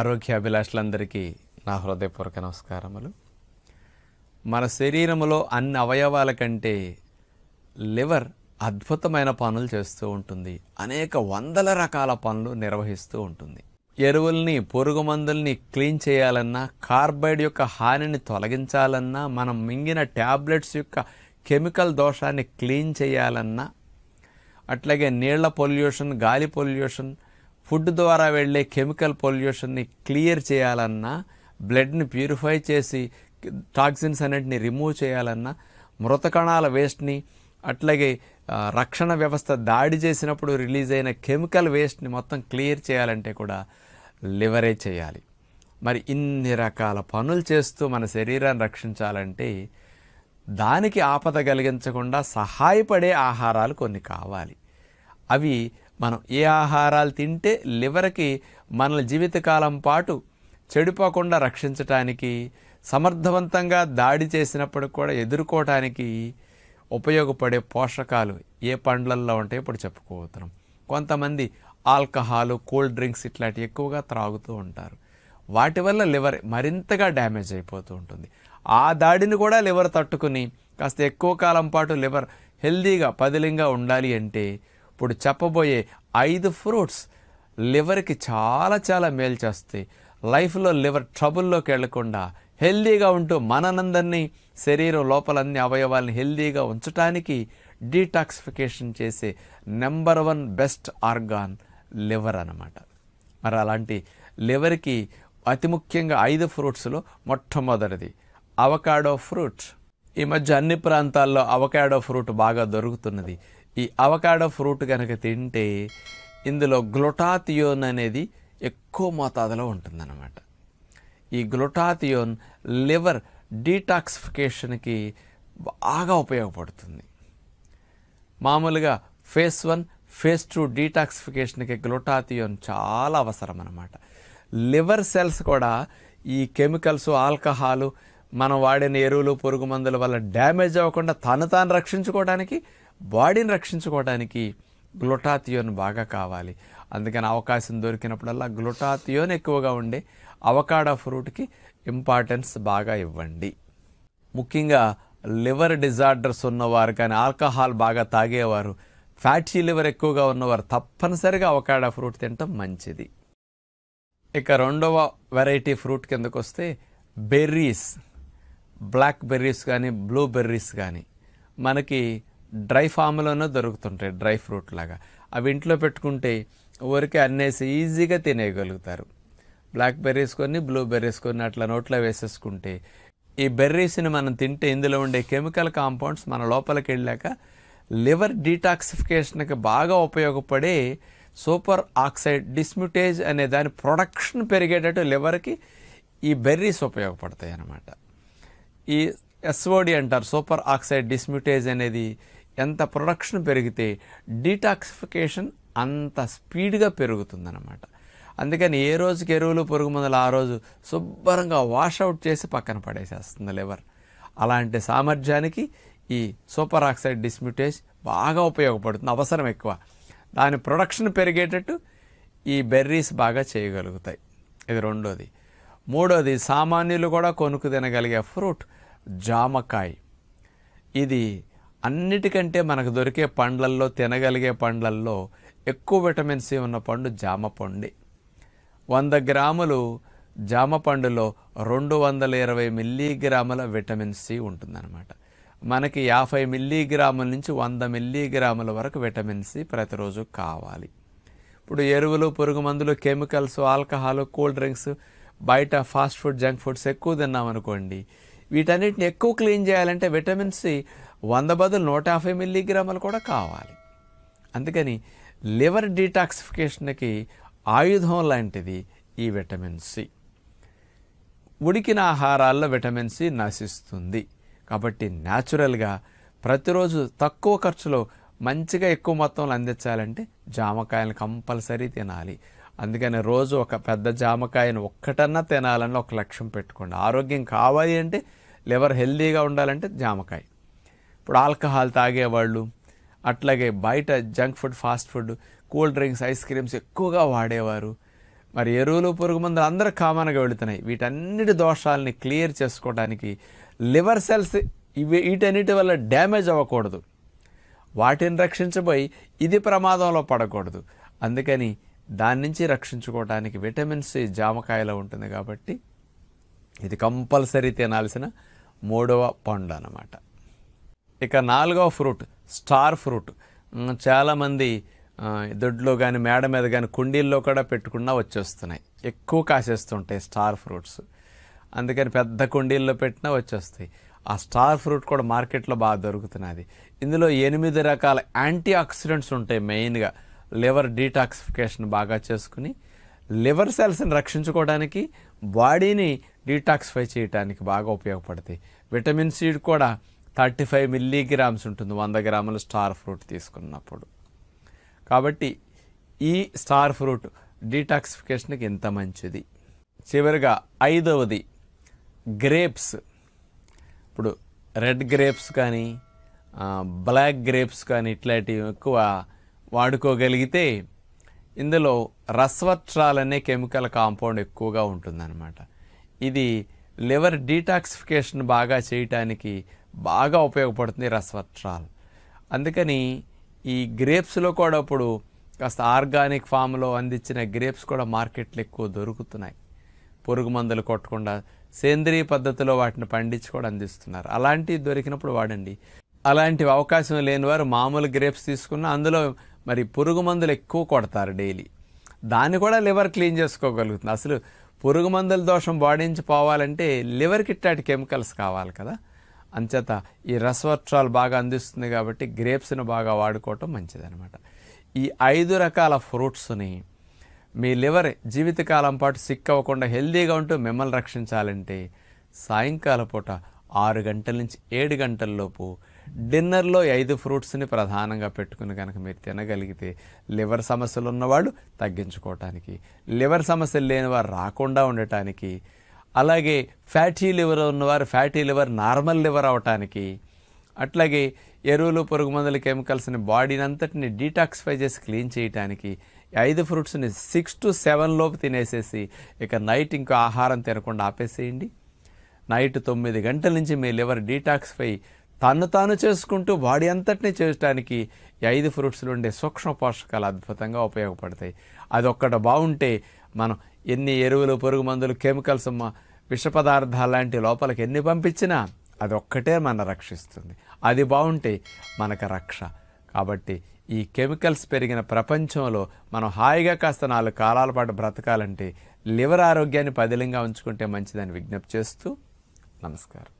ఆరోగ్య అభిలాషులందరికీ నా హృదయపూర్వక నమస్కారములు మన శరీరంలో అన్ని అవయవాల కంటే లివర్ అద్భుతమైన పనులు చేస్తూ ఉంటుంది అనేక వందల రకాల పనులు నిర్వహిస్తూ ఉంటుంది ఎరువుల్ని పురుగు మందుల్ని క్లీన్ చేయాలన్నా కార్బైడ్ యొక్క హానిని తొలగించాలన్నా మనం మింగిన ట్యాబ్లెట్స్ యొక్క కెమికల్ దోషాన్ని క్లీన్ చేయాలన్నా అట్లాగే నీళ్ల పొల్యూషన్ గాలి పొల్యూషన్ ఫుడ్ ద్వారా వెళ్ళే కెమికల్ పొల్యూషన్ని క్లియర్ చేయాలన్నా బ్లడ్ని ప్యూరిఫై చేసి టాక్సిన్స్ అన్నింటిని రిమూవ్ చేయాలన్నా మృతకణాల వేస్ట్ని అట్లాగే రక్షణ వ్యవస్థ దాడి చేసినప్పుడు రిలీజ్ అయిన కెమికల్ వేస్ట్ని మొత్తం క్లియర్ చేయాలంటే కూడా లివరే చేయాలి మరి ఇన్ని రకాల పనులు చేస్తూ మన శరీరాన్ని రక్షించాలంటే దానికి ఆపద కలిగించకుండా సహాయపడే ఆహారాలు కొన్ని కావాలి అవి మనం ఏ ఆహారాలు తింటే లివర్కి మన జీవితకాలం పాటు చెడిపోకుండా రక్షించటానికి సమర్థవంతంగా దాడి చేసినప్పుడు కూడా ఎదుర్కోవటానికి ఉపయోగపడే పోషకాలు ఏ పండ్లల్లో ఉంటాయో ఇప్పుడు చెప్పుకోతున్నాం కొంతమంది ఆల్కహాలు కూల్ డ్రింక్స్ ఇట్లాంటివి ఎక్కువగా త్రాగుతూ ఉంటారు వాటి వల్ల లివర్ మరింతగా డ్యామేజ్ అయిపోతూ ఉంటుంది ఆ దాడిని కూడా లివర్ తట్టుకుని కాస్త ఎక్కువ కాలం పాటు లివర్ హెల్దీగా పదిలింగా ఉండాలి అంటే ఇప్పుడు చెప్పబోయే ఐదు ఫ్రూట్స్ లివర్కి చాలా చాలా మేలు చేస్తాయి లైఫ్లో లివర్ ట్రబుల్లోకి వెళ్లకుండా హెల్దీగా ఉంటూ మనందరినీ శరీరం లోపల అన్ని అవయవాల్ని హెల్దీగా ఉంచడానికి డీటాక్సిఫికేషన్ చేసే number one best organ liver అనమాట మరి అలాంటి లివర్కి అతి ముఖ్యంగా ఐదు ఫ్రూట్స్లో మొట్టమొదటిది అవకాడో ఫ్రూట్ ఈ మధ్య అన్ని ప్రాంతాల్లో అవకాడో ఫ్రూట్ బాగా దొరుకుతున్నది ఈ అవకాడో ఫ్రూట్ కనుక తింటే ఇందులో గ్లుటాథియోన్ అనేది ఎక్కువ మోతాదులో ఉంటుందన్నమాట ఈ గ్లుటాథియోన్ లివర్ డీటాక్సిఫికేషన్కి బాగా ఉపయోగపడుతుంది మామూలుగా ఫేస్ వన్ ఫేస్ టూ డీటాక్సిఫికేషన్కి గ్లుటాథియోన్ చాలా అవసరం అనమాట లివర్ సెల్స్ కూడా ఈ కెమికల్స్ ఆల్కహాలు మనం వాడిన ఎరువులు పురుగు మందుల వల్ల డ్యామేజ్ అవ్వకుండా తను తాను రక్షించుకోవడానికి బాడీని రక్షించుకోవడానికి గ్లొటాథియోన్ బాగా కావాలి అందుకని అవకాశం దొరికినప్పుడల్లా గ్లొటాథియోన్ ఎక్కువగా ఉండే అవకాడా ఫ్రూట్కి ఇంపార్టెన్స్ బాగా ఇవ్వండి ముఖ్యంగా లివర్ డిజార్డర్స్ ఉన్నవారు కానీ ఆల్కహాల్ బాగా తాగేవారు ఫ్యాటీ లివర్ ఎక్కువగా ఉన్నవారు తప్పనిసరిగా అవకాడో ఫ్రూట్ తినటం మంచిది ఇక రెండవ వెరైటీ ఫ్రూట్ కిందకు వస్తే బెర్రీస్ బ్లాక్ బెర్రీస్ కానీ బ్లూ బెర్రీస్ కానీ మనకి డ్రై ఫామ్లోనే దొరుకుతుంటాయి డ్రై ఫ్రూట్ లాగా అవి ఇంట్లో పెట్టుకుంటే ఊరికే అన్నేసి ఈజీగా తినేయగలుగుతారు బ్లాక్ బెర్రీస్ కొన్ని బ్లూ బెర్రీస్ కొన్ని అట్లా నోట్లో వేసేసుకుంటే ఈ బెర్రీస్ని మనం తింటే ఇందులో ఉండే కెమికల్ కాంపౌండ్స్ మన లోపలికి వెళ్ళాక లివర్ డీటాక్సిఫికేషన్కి బాగా ఉపయోగపడే సూపర్ ఆక్సైడ్ డిస్మ్యూటేజ్ అనే దాని ప్రొడక్షన్ పెరిగేటట్టు లివర్కి ఈ బెర్రీస్ ఉపయోగపడతాయి అన్నమాట ఈ ఎస్ఓడి అంటారు సూపర్ ఆక్సైడ్ డిస్మ్యూటేజ్ అనేది ఎంత ప్రొడక్షన్ పెరిగితే డీటాక్సిఫికేషన్ అంత స్పీడ్గా పెరుగుతుందన్నమాట అందుకని ఏ రోజుకి ఎరువులు పురుగు మందులు ఆ రోజు శుభ్రంగా వాషౌట్ చేసి పక్కన పడేసేస్తుంది లివర్ అలాంటి సామర్థ్యానికి ఈ సూపర్ ఆక్సైడ్ డిస్మ్యూటేజ్ బాగా ఉపయోగపడుతుంది అవసరం ఎక్కువ దాని ప్రొడక్షన్ పెరిగేటట్టు ఈ బెర్రీస్ బాగా చేయగలుగుతాయి ఇది రెండోది మూడోది సామాన్యులు కూడా కొనుక్కు తినగలిగే ఫ్రూట్ జామకాయ ఇది అన్నిటికంటే మనకు దొరికే పండ్లల్లో తినగలిగే పండ్లల్లో ఎక్కువ విటమిన్ సి ఉన్న పండు జామ పండు వంద గ్రాములు జామ పండులో రెండు వందల ఇరవై మిల్లీగ్రాముల విటమిన్ సి ఉంటుందన్నమాట మనకి యాభై మిల్లీగ్రాముల నుంచి వంద మిల్లీగ్రాముల వరకు విటమిన్ సి ప్రతిరోజు కావాలి ఇప్పుడు ఎరువులు పురుగు మందులు కెమికల్స్ ఆల్కహాల్ కూల్ డ్రింక్స్ బయట ఫాస్ట్ ఫుడ్ జంక్ ఫుడ్స్ ఎక్కువ తిన్నామనుకోండి వీటన్నిటిని ఎక్కువ క్లీన్ చేయాలంటే విటమిన్ సి వంద బదులు నూట యాభై మిల్లీగ్రాములు కూడా కావాలి అందుకని లివర్ డీటాక్సిఫికేషన్కి ఆయుధం లాంటిది ఈ విటమిన్ సి ఉడికిన ఆహారాల్లో విటమిన్ సి నశిస్తుంది కాబట్టి న్యాచురల్గా ప్రతిరోజు తక్కువ ఖర్చులో మంచిగా ఎక్కువ మొత్తంలో అందించాలంటే జామకాయలను కంపల్సరీ తినాలి అందుకని రోజు ఒక పెద్ద జామకాయను ఒక్కటన్నా తినాలని ఒక లక్ష్యం పెట్టుకోండి ఆరోగ్యం కావాలి అంటే లివర్ హెల్దీగా ఉండాలంటే జామకాయ ఇప్పుడు ఆల్కహాల్ తాగేవాళ్ళు అట్లాగే బయట junk food fast food cool drinks ice creams ఎక్కువగా వాడేవారు మరి ఎరువులు పురుగు మందులు అందరూ కామన్గా వెళుతున్నాయి వీటన్నిటి దోషాలని క్లియర్ చేసుకోవడానికి లివర్ సెల్స్ ఇవి వీటన్నిటి వల్ల డ్యామేజ్ అవ్వకూడదు వాటిని రక్షించబోయి ఇది ప్రమాదంలో పడకూడదు అందుకని దాని నుంచి రక్షించుకోవడానికి విటమిన్ సి జామకాయలో ఉంటుంది కాబట్టి ఇది కంపల్సరీ తినాల్సిన మూడవ పండు అన్నమాట ఇక నాలుగవ ఫ్రూట్ స్టార్ ఫ్రూట్ చాలామంది దొడ్లో కానీ మేడ మీద కానీ కుండీల్లో కూడా పెట్టుకున్నా వచ్చేస్తున్నాయి ఎక్కువ కాసేస్తుంటాయి స్టార్ ఫ్రూట్స్ అందుకని పెద్ద కుండీల్లో పెట్టినా వచ్చేస్తాయి ఆ స్టార్ ఫ్రూట్ కూడా మార్కెట్లో బాగా దొరుకుతున్నది ఇందులో ఎనిమిది రకాల యాంటీ ఆక్సిడెంట్స్ ఉంటాయి మెయిన్గా లివర్ డీటాక్సిఫికేషన్ బాగా చేసుకుని లివర్ సెల్స్ని రక్షించుకోవడానికి బాడీని డీటాక్సిఫై చేయడానికి బాగా ఉపయోగపడతాయి విటమిన్ సిడ్ కూడా థర్టీ ఫైవ్ మిల్లీగ్రామ్స్ ఉంటుంది వంద గ్రాముల స్టార్ ఫ్రూట్ తీసుకున్నప్పుడు కాబట్టి ఈ స్టార్ ఫ్రూట్ డీటాక్సిఫికేషన్కి ఎంత మంచిది చివరిగా ఐదవది గ్రేప్స్ ఇప్పుడు రెడ్ గ్రేప్స్ కానీ బ్లాక్ గ్రేప్స్ కానీ ఇట్లాంటివి ఎక్కువ వాడుకోగలిగితే ఇందులో రసవత్రాలనే కెమికల్ కాంపౌండ్ ఎక్కువగా ఉంటుందన్నమాట ఇది లివర్ డీటాక్సిఫికేషన్ బాగా చేయటానికి బాగా ఉపయోగపడుతుంది రసవత్రాలు అందుకని ఈ గ్రేప్స్లో కూడా ఇప్పుడు కాస్త ఆర్గానిక్ ఫామ్లో అందించిన గ్రేప్స్ కూడా మార్కెట్లు ఎక్కువ దొరుకుతున్నాయి పురుగు మందులు కొట్టకుండా సేంద్రియ పద్ధతిలో వాటిని పండించి కూడా అందిస్తున్నారు అలాంటివి దొరికినప్పుడు వాడండి అలాంటి అవకాశం లేని వారు మామూలు గ్రేప్స్ తీసుకున్న అందులో మరి పురుగు మందులు ఎక్కువ కొడతారు డైలీ దాన్ని కూడా లివర్ క్లీన్ చేసుకోగలుగుతుంది అసలు పురుగు మందుల దోషం బాడీ నుంచి పోవాలంటే లివర్కి ఇట్టాటి కెమికల్స్ కావాలి కదా అంచేత ఈ రసవర్షాలు బాగా అందిస్తుంది కాబట్టి గ్రేప్స్ని బాగా వాడుకోవటం మంచిదనమాట ఈ ఐదు రకాల ఫ్రూట్స్ని మీ లివర్ జీవితకాలం పాటు సిక్ అవ్వకుండా హెల్దీగా ఉంటూ మిమ్మల్ని రక్షించాలంటే సాయంకాల పూట ఆరు గంటల నుంచి ఏడు గంటల్లోపు డిన్నర్లో ఐదు ఫ్రూట్స్ని ప్రధానంగా పెట్టుకుని కనుక మీరు తినగలిగితే లివర్ సమస్యలు ఉన్నవాళ్ళు తగ్గించుకోవటానికి లివర్ సమస్యలు లేనివారు రాకుండా ఉండటానికి అలాగే ఫ్యాటీ లివర్ ఉన్నవారు ఫ్యాటీ లివర్ నార్మల్ లివర్ అవటానికి అట్లాగే ఎరువులు పురుగు మందుల కెమికల్స్ని బాడీని అంతటిని డీటాక్సిఫై చేసి క్లీన్ చేయడానికి ఐదు ఫ్రూట్స్ని సిక్స్ టు సెవెన్ లోపు తినేసేసి ఇక నైట్ ఇంకో ఆహారం తినకుండా ఆపేసేయండి నైట్ తొమ్మిది గంటల నుంచి మీ లివర్ డీటాక్సిఫై తను తాను చేసుకుంటూ బాడీ అంతటినీ చేయటానికి ఈ ఐదు ఫ్రూట్స్లో ఉండే సూక్ష్మ పోషకాలు అద్భుతంగా ఉపయోగపడతాయి అది ఒక్కట బాగుంటే మనం ఎన్ని ఎరువులు పురుగు మందులు కెమికల్స్ విష పదార్థాలు లాంటి లోపలికి ఎన్ని పంపించినా అది ఒక్కటే మన రక్షిస్తుంది అది బాగుంటే మనకు రక్ష కాబట్టి ఈ కెమికల్స్ పెరిగిన ప్రపంచంలో మనం హాయిగా కాస్త నాలుగు కాలాల పాటు బ్రతకాలంటే లివర్ ఆరోగ్యాన్ని పదిలంగా ఉంచుకుంటే మంచిదని విజ్ఞప్తి చేస్తూ నమస్కారం